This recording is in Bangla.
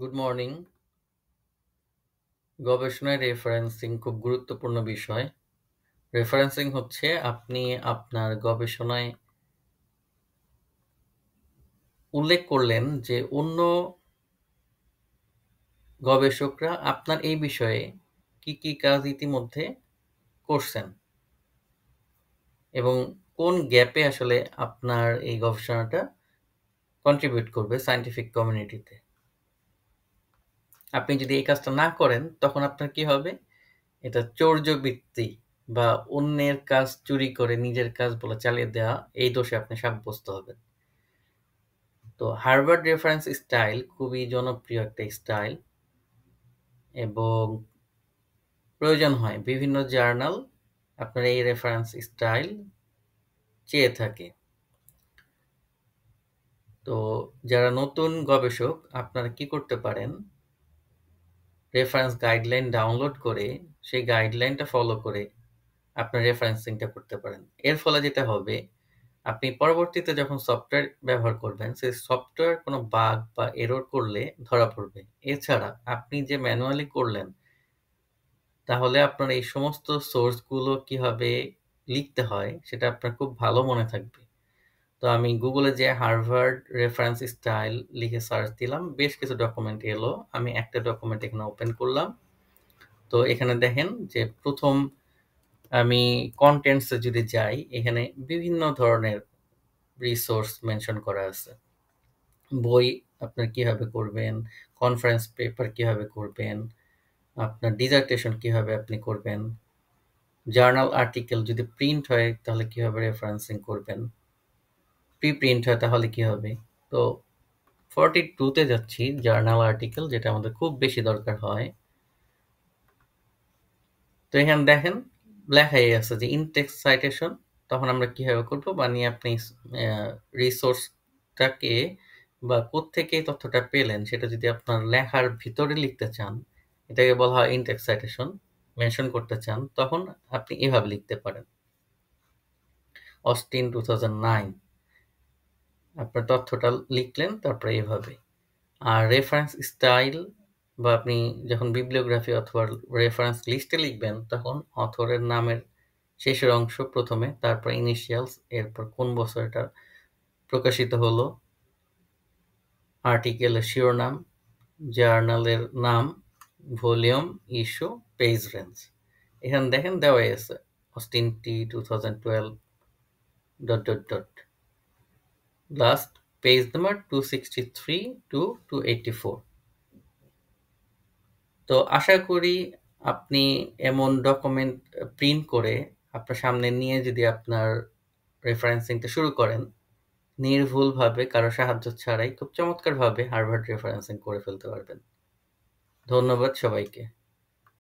গুড মর্নিং গবেষণায় রেফারেন্সিং খুব গুরুত্বপূর্ণ বিষয় রেফারেন্সিং হচ্ছে আপনি আপনার গবেষণায় উল্লেখ করলেন যে অন্য গবেষকরা আপনার এই বিষয়ে কি কি কাজ ইতিমধ্যে করছেন এবং কোন গ্যাপে আসলে আপনার এই গবেষণাটা কন্ট্রিবিউট করবে সায়েন্টিফিক কমিউনিটিতে আপনি যদি এই কাজটা না করেন তখন আপনার কি হবে এটা চৌর্যবৃত্তি বা অন্যের কাজ চুরি করে নিজের কাজ বলে চালিয়ে দেওয়া এই দোষে আপনি সাব্যস্ত হবেন তো হার্ভার্ড রেফারেন্স স্টাইল খুবই জনপ্রিয় একটা স্টাইল এবং প্রয়োজন হয় বিভিন্ন জার্নাল আপনার এই রেফারেন্স স্টাইল চেয়ে থাকে তো যারা নতুন গবেষক আপনারা কি করতে পারেন রেফারেন্স গাইডলাইন ডাউনলোড করে সেই গাইডলাইনটা ফলো করে আপনার রেফারেন্সিংটা করতে পারেন এর ফলে যেটা হবে আপনি পরবর্তীতে যখন সফটওয়্যার ব্যবহার করবেন সেই সফটওয়্যার কোনো বাগ বা এরর করলে ধরা পড়বে এছাড়া আপনি যে ম্যানুয়ালি করলেন তাহলে আপনার এই সমস্ত সোর্সগুলো কীভাবে লিখতে হয় সেটা আপনার খুব ভালো মনে থাকবে তো আমি গুগলে যে হার্ভার্ড রেফারেন্স স্টাইল লিখে সার্চ দিলাম বেশ কিছু ডকুমেন্ট এলো আমি একটা ডকুমেন্ট এখানে ওপেন করলাম তো এখানে দেখেন যে প্রথম আমি কন্টেন্টসে যদি যাই এখানে বিভিন্ন ধরনের রিসোর্স মেনশন করা আছে বই আপনার কিভাবে করবেন কনফারেন্স পেপার কিভাবে করবেন আপনার ডিজার্টেশন কিভাবে আপনি করবেন জার্নাল আর্টিকেল যদি প্রিন্ট হয় তাহলে কিভাবে রেফারেন্সিং করবেন প্রিপ্রিন্ট হয় তাহলে কি হবে তো ফর্টি টুতে যাচ্ছি জার্নাল আর্টিকেল যেটা আমাদের খুব বেশি দরকার হয় তো এখানে দেখেন লেখাই আছে যে ইনটেক্স সাইটেশন তখন আমরা কীভাবে করব বানিয়ে আপনি রিসোর্সটাকে বা কোত্থেকে তথ্যটা পেলেন সেটা যদি আপনার লেখার ভিতরে লিখতে চান এটাকে বলা হয় ইনটেক্স সাইটেশন মেনশন করতে চান তখন আপনি এভাবে লিখতে পারেন অস্টিন টু থাউজেন্ড নাইন আপনার তথ্যটা লিখলেন তারপরে এভাবে আর রেফারেন্স স্টাইল বা আপনি যখন বিবলিওগ্রাফি অথবা রেফারেন্স লিস্টে লিখবেন তখন অথরের নামের শেষের অংশ প্রথমে তারপর ইনিশিয়ালস এরপর কোন বছর এটা প্রকাশিত হলো আর্টিকেলের শিরোনাম জার্নালের নাম ভলিউম ইস্যু পেজ রেঞ্জ এখানে দেখেন দেওয়াই আছে Austin T two thousand twelve dot dot dot last page number 263 to 284 তো আশা করি আপনি এমন ডকুমেন্ট প্রিন্ট করে আপনার সামনে নিয়ে যদি আপনার রেফারেন্সিংটা শুরু করেন নির্ভুলভাবে কারো সাহায্য ছাড়াই খুব চমৎকারভাবে হার্ভার্ড রেফারেন্সিং করে ফেলতে পারবেন ধন্যবাদ সবাইকে